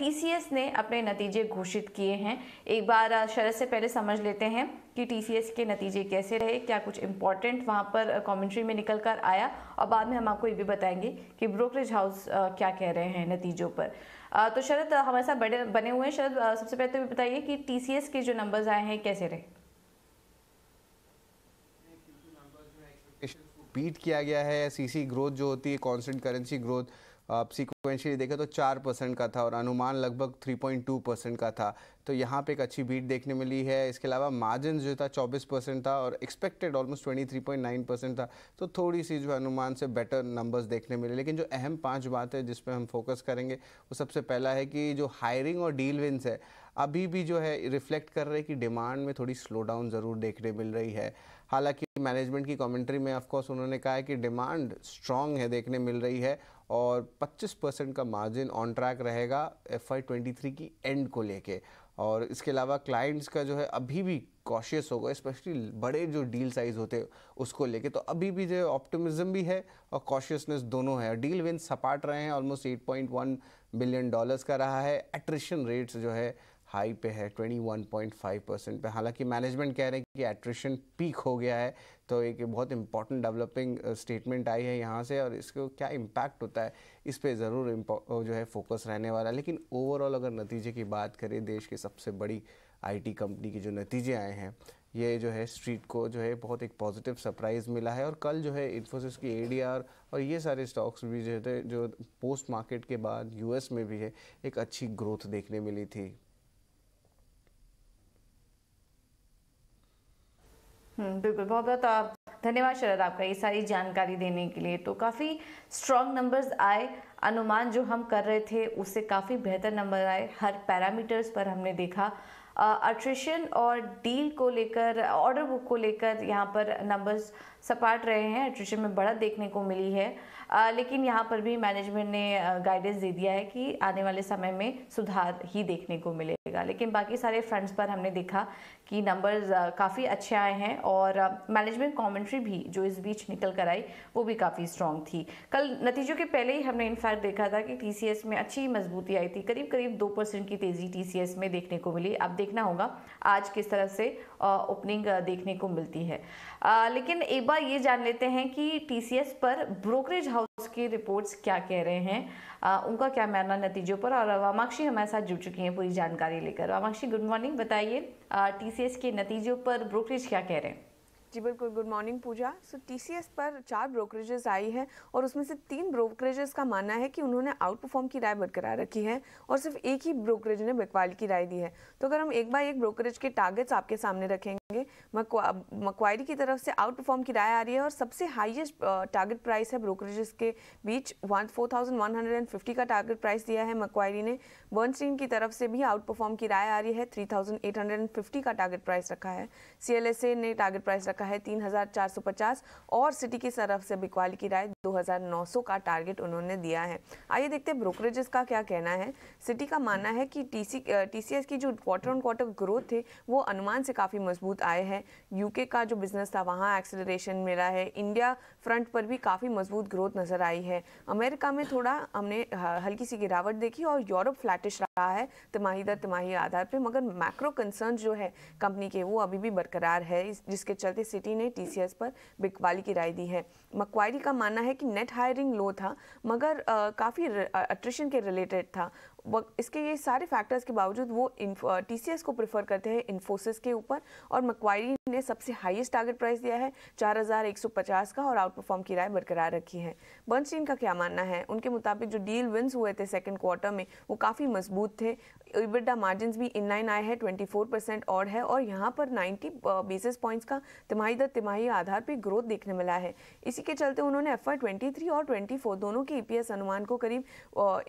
TCS ने अपने नतीजे घोषित किए हैं एक बार शरद से पहले समझ लेते हैं कि टीसीएस के नतीजे कैसे रहे क्या कुछ इंपॉर्टेंट वहाँ पर कमेंट्री में निकल कर आया और बाद में हम आपको ये भी बताएंगे कि ब्रोकरेज हाउस क्या कह रहे हैं नतीजों पर तो शरद हमारे साथ बड़े बने हुए हैं शरद सबसे पहले तो ये बताइए कि टीसीएस के जो नंबर्स आए हैं कैसे रहे बीट किया गया है सीसी ग्रोथ जो होती है कॉन्स्टेंट करेंसी ग्रोथ आप सिक्वेंशियली देखें तो चार परसेंट का था और अनुमान लगभग थ्री पॉइंट टू परसेंट का था तो यहाँ पे एक अच्छी बीट देखने मिली है इसके अलावा मार्जिन जो था चौबीस परसेंट था और expected almost twenty three point nine percent था तो थोड़ी सी जो अनुमान से बेटर नंबर्स देखने मिले लेकिन जो अहम पाँच बात है जिस पर हम फोकस करेंगे वो सबसे पहला है कि जो हायरिंग और डील विंस है अभी भी जो है रिफ्लेक्ट कर रहे हैं कि डिमांड में थोड़ी स्लो डाउन ज़रूर देखने मिल रही है हालांकि मैनेजमेंट की कमेंट्री में ऑफकोर्स उन्होंने कहा है कि डिमांड स्ट्रांग है देखने मिल रही है और 25 परसेंट का मार्जिन ऑन ट्रैक रहेगा एफ आई की एंड को लेके और इसके अलावा क्लाइंट्स का जो है अभी भी कॉशियस होगा स्पेशली बड़े जो डील साइज होते हैं उसको लेके तो अभी भी जो ऑप्टिमिज्म भी है और कॉशियसनेस दोनों है डील विन सपाट रहे हैं ऑलमोस्ट 8.1 बिलियन डॉलर्स का रहा है एट्रिशन रेट्स जो है हाई पे है 21.5 परसेंट पे हालांकि मैनेजमेंट कह रहे हैं कि एट्रिशन पीक हो गया है तो एक बहुत इंपॉर्टेंट डेवलपिंग स्टेटमेंट आई है यहाँ से और इसको क्या इम्पैक्ट होता है इस पर ज़रूर जो है फोकस रहने वाला है लेकिन ओवरऑल अगर नतीजे की बात करें देश के सबसे बड़ी आईटी कंपनी के जो नतीजे आए हैं ये जो है स्ट्रीट को जो है बहुत एक पॉजिटिव सरप्राइज़ मिला है और कल जो है इन्फोसिस की एडीआर और ये सारे स्टॉक्स भी जो है जो पोस्ट मार्केट के बाद यूएस में भी है एक अच्छी ग्रोथ देखने मिली थी हम्म, बिल्कुल बहुत बहुत धन्यवाद शरद आपका ये सारी जानकारी देने के लिए तो काफ़ी स्ट्रॉन्ग नंबर्स आए अनुमान जो हम कर रहे थे उससे काफ़ी बेहतर नंबर आए हर पैरामीटर्स पर हमने देखा अट्रिशन और डील को लेकर ऑर्डर बुक को लेकर यहाँ पर नंबर्स सपाट रहे हैं अट्रिशन में बढ़त देखने को मिली है आ, लेकिन यहाँ पर भी मैनेजमेंट ने गाइडेंस दे दिया है कि आने वाले समय में सुधार ही देखने को मिलेगा लेकिन बाकी सारे फ्रंट्स पर हमने देखा कि नंबर्स काफ़ी अच्छे आए हैं और मैनेजमेंट कमेंट्री भी जो इस बीच निकल कर आई वो भी काफ़ी स्ट्रॉन्ग थी कल नतीजों के पहले ही हमने इनफैक्ट देखा था कि टी में अच्छी मजबूती आई थी करीब करीब दो परसेंट की तेज़ी टी में देखने को मिली अब देख देखना होगा आज किस तरह से ओपनिंग देखने को मिलती है लेकिन एक बार ये जान लेते हैं कि टीसीएस पर ब्रोकरेज हाउस की रिपोर्ट्स क्या कह रहे हैं उनका क्या मानना नतीजों पर और वामाक्षी हमारे साथ जुड़ चुकी हैं पूरी जानकारी लेकर वामाक्षी गुड मॉर्निंग बताइए टीसीएस के नतीजों पर ब्रोकरेज क्या कह रहे हैं जी बिल्कुल good morning Pooja so TCS पर चार ब्रोकरेजेस आई हैं और उसमें से तीन ब्रोकरेजेस का मानना है कि उन्होंने आउट परफॉर्म की राय बरकरार रखी है और सिर्फ एक ही ब्रोकरेज ने बकवाल की राय दी है तो अगर हम एक बार एक ब्रोकरेज के टारगेट्स आपके सामने रखेंगे है मक्वायरी की तरफ से आउट परफॉर्म की राय आ रही है और सबसे हाईएस्ट टारगेट प्राइस है ब्रोकरेजेस के बीच वन का टारगेट प्राइस दिया है मक्वायरी ने बर्नस्टीन की तरफ से भी आउट परफॉर्म की राय आ रही है थ्री का टारगेट प्राइस रखा है सी ने टारगेट प्राइस रखा है तीन और सिटी की तरफ से बिकवाली की राय दो का टारगेट उन्होंने दिया है आइए देखते हैं ब्रोकरेजेस का क्या कहना है सिटी का मानना है कि टीसी टीसीएस की जो क्वार्टर ऑन क्वार्टर ग्रोथ थे वो अनुमान से काफ़ी मजबूत आए हैं यूके का जो बिजनेस था वहाँ एक्सेलरेशन मिला है इंडिया फ्रंट पर भी काफ़ी मजबूत ग्रोथ नज़र आई है अमेरिका में थोड़ा हमने हल्की सी गिरावट देखी और यूरोप फ्लैटिश रहा है तिमाही दर तिमाही आधार पर मगर मैक्रो कंसर्न जो है कंपनी के वो अभी भी बरकरार है जिसके चलते सिटी ने टी पर बिकवाली की राय दी है मक्वायरी का मानना है कि नेट हायरिंग लो था मगर काफ़ी अट्रिशन के रिलेटेड था इसके ये सारे फैक्टर्स के बावजूद वो टी को प्रेफर करते हैं इन्फोसिस के ऊपर और मक्वायरी ने सबसे हाईएस्ट टारगेट प्राइस दिया है 4150 का और आउट परफॉर्म की राय बरकरार रखी है बर्नस्टीन का क्या मानना है उनके मुताबिक जो डील विन्स हुए थे सेकेंड क्वार्टर में वो काफ़ी मजबूत ग्रोथ थे इबिडा मार्जिन भी इन लाइन आए हैं 24 परसेंट और है और यहाँ पर 90 बेसिस पॉइंट्स का तिमाही दर तिमाही आधार पर ग्रोथ देखने मिला है इसी के चलते उन्होंने एफ आई और 24 दोनों के ईपीएस अनुमान को करीब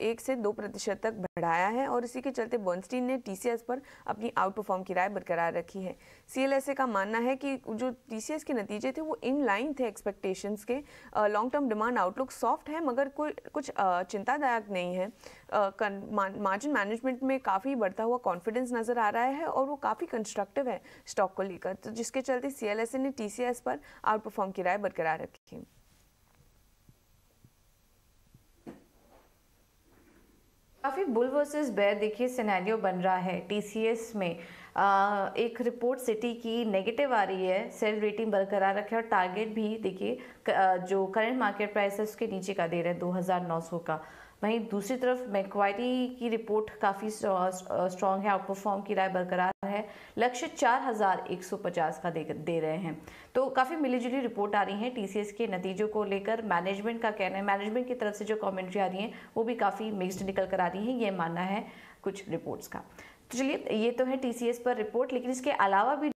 एक से दो प्रतिशत तक बढ़ाया है और इसी के चलते बॉन्स्टीन ने टीसीएस पर अपनी आउट परफॉर्म की राय बरकरार रखी है ए का मानना है कि जो एस के नतीजे थे वो इन लाइन थे एक्सपेक्टेशंस के long term demand outlook soft है मगर कोई कुछ चिंतादायक नहीं है मार्जिन मैनेजमेंट में काफ़ी बढ़ता हुआ कॉन्फिडेंस नज़र आ रहा है और वो काफ़ी कंस्ट्रक्टिव है स्टॉक को लेकर तो जिसके चलते सी e ने टी पर आउट परफॉर्म की राय बरकरार रखी है काफ़ी बुल वर्सेस बेयर देखिए सिनेरियो बन रहा है टीसीएस में आ, एक रिपोर्ट सिटी की नेगेटिव आ रही है सेल रेटिंग बरकरार रखे और टारगेट भी देखिए जो करंट मार्केट प्राइस है उसके नीचे का दे रहे हैं 2900 का वहीं दूसरी तरफ मैक्वारी की रिपोर्ट काफ़ी स्ट्रॉन्ग है आउट परफॉर्म की राय बरकरार है लक्ष्य 4,150 का दे, दे रहे हैं तो काफ़ी मिलीजुली रिपोर्ट आ रही है टी के नतीजों को लेकर मैनेजमेंट का कहना है मैनेजमेंट की तरफ से जो कॉमेंट्री आ रही है वो भी काफ़ी मिक्सड निकल कर आ रही है ये मानना है कुछ रिपोर्ट्स का तो चलिए ये तो है टी पर रिपोर्ट लेकिन इसके अलावा भी